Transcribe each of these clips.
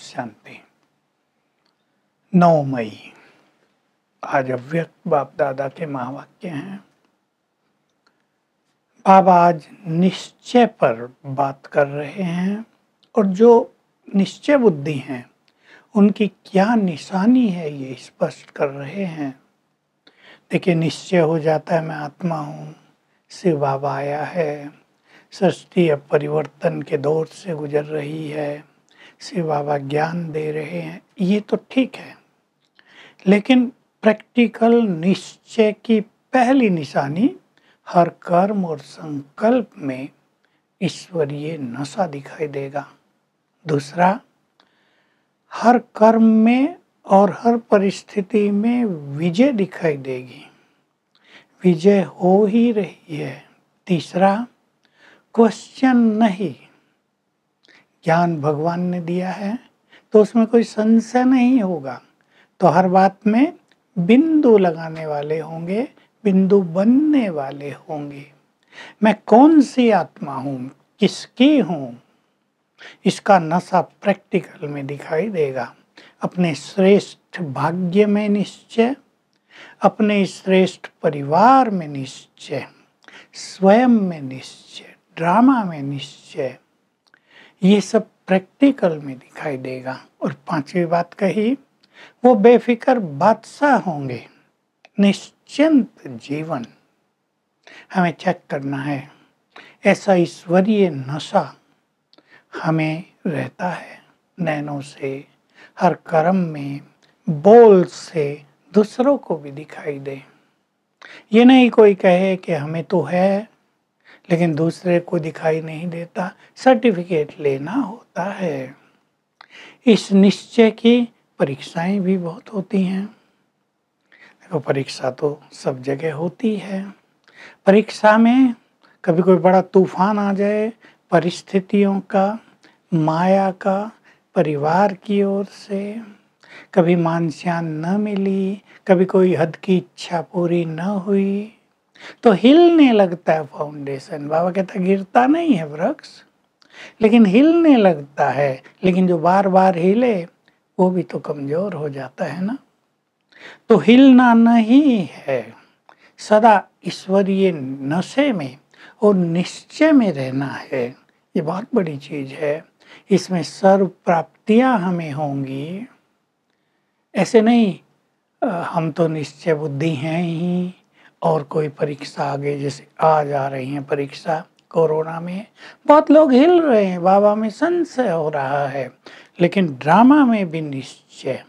शांति नौ मई आज अव्यक्त बाप दादा के महावाक्य हैं बाबा आज निश्चय पर बात कर रहे हैं और जो निश्चय बुद्धि हैं उनकी क्या निशानी है ये स्पष्ट कर रहे हैं देखिए निश्चय हो जाता है मैं आत्मा हूँ शिव बाबा आया है सृष्टि अब परिवर्तन के दौर से गुजर रही है से बाबा ज्ञान दे रहे हैं ये तो ठीक है लेकिन प्रैक्टिकल निश्चय की पहली निशानी हर कर्म और संकल्प में ईश्वरीय नशा दिखाई देगा दूसरा हर कर्म में और हर परिस्थिति में विजय दिखाई देगी विजय हो ही रही है तीसरा क्वेश्चन नहीं ज्ञान भगवान ने दिया है तो उसमें कोई संशय नहीं होगा तो हर बात में बिंदु लगाने वाले होंगे बिंदु बनने वाले होंगे मैं कौन सी आत्मा हूँ किसकी हूँ इसका नशा प्रैक्टिकल में दिखाई देगा अपने श्रेष्ठ भाग्य में निश्चय अपने श्रेष्ठ परिवार में निश्चय स्वयं में निश्चय ड्रामा में निश्चय ये सब प्रैक्टिकल में दिखाई देगा और पांचवी बात कही वो बेफिक्र बादशाह होंगे निश्चिंत जीवन हमें चेक करना है ऐसा ईश्वरीय नशा हमें रहता है नैनों से हर कर्म में बोल से दूसरों को भी दिखाई दे ये नहीं कोई कहे कि हमें तो है लेकिन दूसरे को दिखाई नहीं देता सर्टिफिकेट लेना होता है इस निश्चय की परीक्षाएं भी बहुत होती हैं देखो परीक्षा तो सब जगह होती है परीक्षा में कभी कोई बड़ा तूफान आ जाए परिस्थितियों का माया का परिवार की ओर से कभी मानस्यान न मिली कभी कोई हद की इच्छा पूरी न हुई तो हिलने लगता है फाउंडेशन बाबा कहता गिरता नहीं है वृक्ष लेकिन हिलने लगता है लेकिन जो बार बार हिले वो भी तो कमजोर हो जाता है ना तो हिलना नहीं है सदा ईश्वरीय नशे में और निश्चय में रहना है ये बहुत बड़ी चीज है इसमें सर्व प्राप्तियां हमें होंगी ऐसे नहीं हम तो निश्चय बुद्धि हैं ही और कोई परीक्षा आगे जैसे आज आ रही है परीक्षा कोरोना में बहुत लोग हिल रहे हैं बाबा में संशय हो रहा है लेकिन ड्रामा में भी निश्चय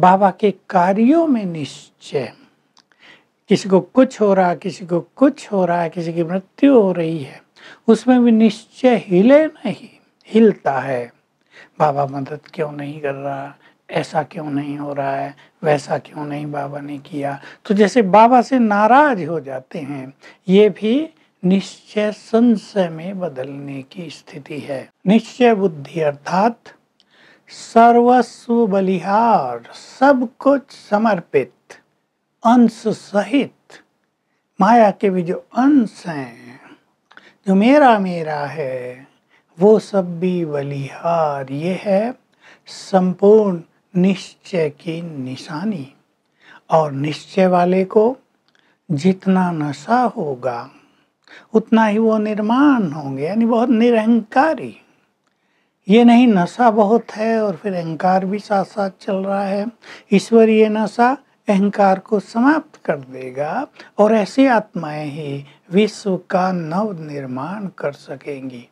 बाबा के कार्यों में निश्चय किसी को कुछ हो रहा किसी को कुछ हो रहा है किसी की मृत्यु हो रही है उसमें भी निश्चय हिले नहीं हिलता है बाबा मदद क्यों नहीं कर रहा ऐसा क्यों नहीं हो रहा है वैसा क्यों नहीं बाबा ने किया तो जैसे बाबा से नाराज हो जाते हैं ये भी निश्चय संशय में बदलने की स्थिति है निश्चय बुद्धि अर्थात सर्वस्व बलिहार सब कुछ समर्पित अंश सहित माया के भी जो अंश हैं जो मेरा मेरा है वो सब भी बलिहार ये है संपूर्ण निश्चय की निशानी और निश्चय वाले को जितना नशा होगा उतना ही वो निर्माण होंगे यानी बहुत निरहंकारी ये नहीं नशा बहुत है और फिर अहंकार भी साथ साथ चल रहा है ईश्वर ये नशा अहंकार को समाप्त कर देगा और ऐसी आत्माएं ही विश्व का नव निर्माण कर सकेंगी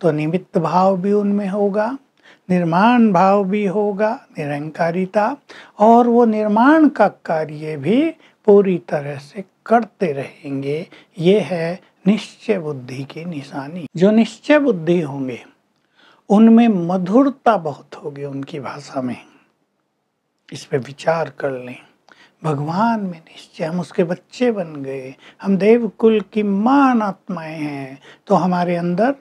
तो निमित्त भाव भी उनमें होगा निर्माण भाव भी होगा निरंकारिता और वो निर्माण का कार्य भी पूरी तरह से करते रहेंगे ये है निश्चय बुद्धि की निशानी जो निश्चय बुद्धि होंगे उनमें मधुरता बहुत होगी उनकी भाषा में इस पे विचार कर लें भगवान में निश्चय हम उसके बच्चे बन गए हम देवकुल की मान आत्माएं हैं तो हमारे अंदर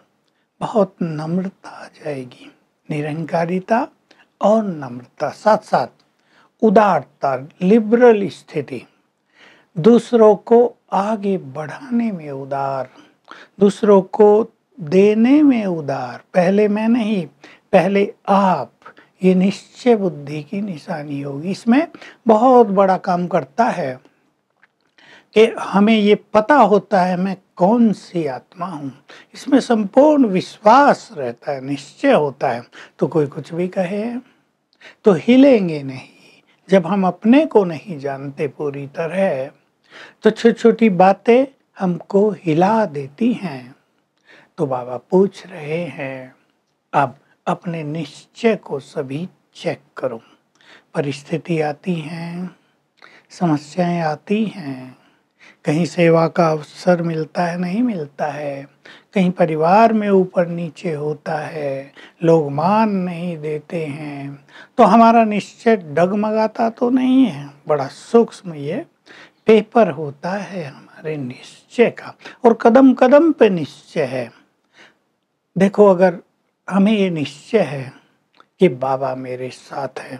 बहुत नम्रता आ जाएगी निरंकारिता और नम्रता साथ साथ उदारता लिबरल स्थिति दूसरों को आगे बढ़ाने में उदार दूसरों को देने में उदार पहले मैं नहीं पहले आप ये निश्चय बुद्धि की निशानी होगी इसमें बहुत बड़ा काम करता है कि हमें ये पता होता है मैं कौन सी आत्मा हूँ इसमें संपूर्ण विश्वास रहता है निश्चय होता है तो कोई कुछ भी कहे तो हिलेंगे नहीं जब हम अपने को नहीं जानते पूरी तरह तो छोटी छोटी बातें हमको हिला देती हैं तो बाबा पूछ रहे हैं अब अपने निश्चय को सभी चेक करो परिस्थिति आती हैं समस्याएं आती हैं कहीं सेवा का अवसर मिलता है नहीं मिलता है कहीं परिवार में ऊपर नीचे होता है लोग मान नहीं देते हैं तो हमारा निश्चय डगमगाता तो नहीं है बड़ा सूक्ष्म ये पेपर होता है हमारे निश्चय का और कदम कदम पे निश्चय है देखो अगर हमें ये निश्चय है कि बाबा मेरे साथ है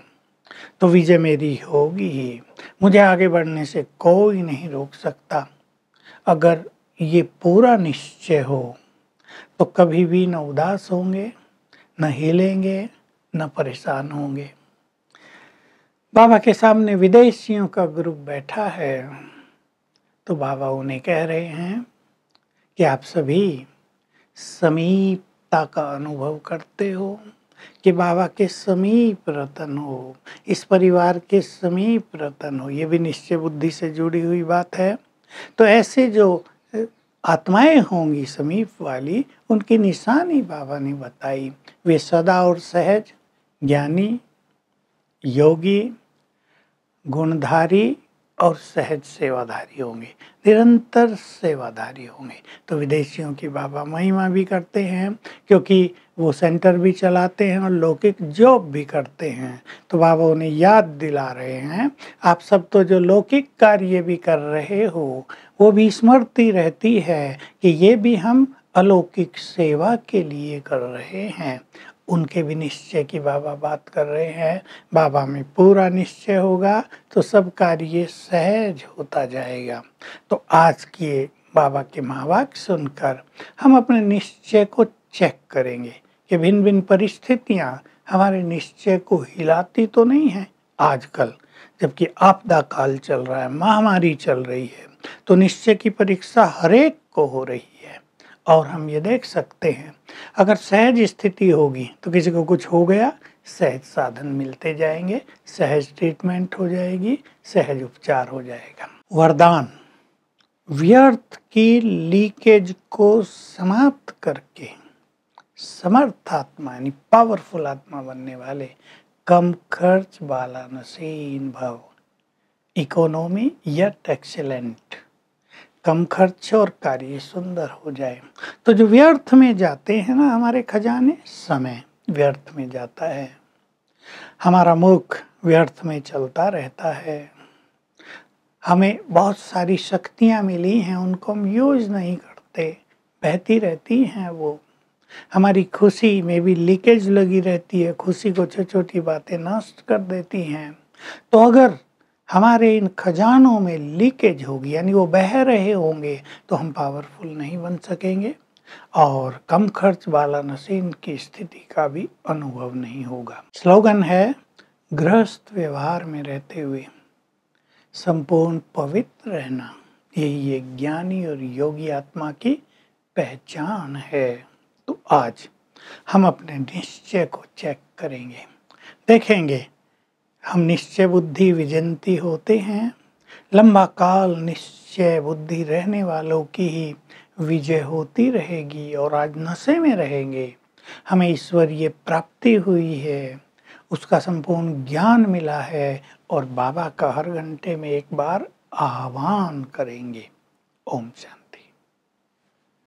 तो विजय मेरी होगी ही मुझे आगे बढ़ने से कोई नहीं रोक सकता अगर ये पूरा निश्चय हो तो कभी भी न उदास होंगे न हिलेंगे न परेशान होंगे बाबा के सामने विदेशियों का ग्रुप बैठा है तो बाबा उन्हें कह रहे हैं कि आप सभी समीपता का अनुभव करते हो कि बाबा के समीप रतन हो इस परिवार के समीप रतन हो ये भी निश्चय बुद्धि से जुड़ी हुई बात है तो ऐसे जो आत्माएं होंगी समीप वाली उनकी निशानी बाबा ने बताई वे सदा और सहज ज्ञानी योगी गुणधारी और सहज सेवाधारी होंगे निरंतर सेवाधारी होंगे तो विदेशियों की बाबा महिमा भी करते हैं क्योंकि वो सेंटर भी चलाते हैं और लौकिक जॉब भी करते हैं तो बाबा उन्हें याद दिला रहे हैं आप सब तो जो लौकिक कार्य भी कर रहे हो वो भी स्मृति रहती है कि ये भी हम अलौकिक सेवा के लिए कर रहे हैं उनके भी निश्चय की बाबा बात कर रहे हैं बाबा में पूरा निश्चय होगा तो सब कार्य सहज होता जाएगा तो आज के बाबा के महावाक सुनकर हम अपने निश्चय को चेक करेंगे कि भिन्न भिन्न परिस्थितियाँ हमारे निश्चय को हिलाती तो नहीं है आजकल जबकि आपदा काल चल रहा है महामारी चल रही है तो निश्चय की परीक्षा हरेक को हो रही है और हम ये देख सकते हैं अगर सहज स्थिति होगी तो किसी को कुछ हो गया सहज साधन मिलते जाएंगे सहज ट्रीटमेंट हो जाएगी सहज उपचार हो जाएगा वरदान व्यर्थ की लीकेज को समाप्त करके समर्थ आत्मा यानी पावरफुल आत्मा बनने वाले कम खर्च वाला नसीन भाव इकोनॉमी या एक्सेलेंट कम खर्च और कार्य सुंदर हो जाए तो जो व्यर्थ में जाते हैं ना हमारे खजाने समय व्यर्थ में जाता है हमारा मुख व्यर्थ में चलता रहता है हमें बहुत सारी शक्तियाँ मिली हैं उनको हम यूज नहीं करते बहती रहती हैं वो हमारी खुशी में भी लीकेज लगी रहती है खुशी को छोटी छोटी बातें नष्ट कर देती हैं तो अगर हमारे इन खजानों में लीकेज होगी यानी वो बह रहे होंगे तो हम पावरफुल नहीं बन सकेंगे और कम खर्च वाला नशीन की स्थिति का भी अनुभव नहीं होगा स्लोगन है गृहस्थ व्यवहार में रहते हुए संपूर्ण पवित्र रहना यही एक ज्ञानी और योगी आत्मा की पहचान है तो आज हम अपने निश्चय को चेक करेंगे देखेंगे हम निश्चय बुद्धि विजंती होते हैं लंबा काल निश्चय बुद्धि रहने वालों की ही विजय होती रहेगी और आज नशे में रहेंगे हमें ईश्वरीय प्राप्ति हुई है उसका संपूर्ण ज्ञान मिला है और बाबा का हर घंटे में एक बार आह्वान करेंगे ओम शांति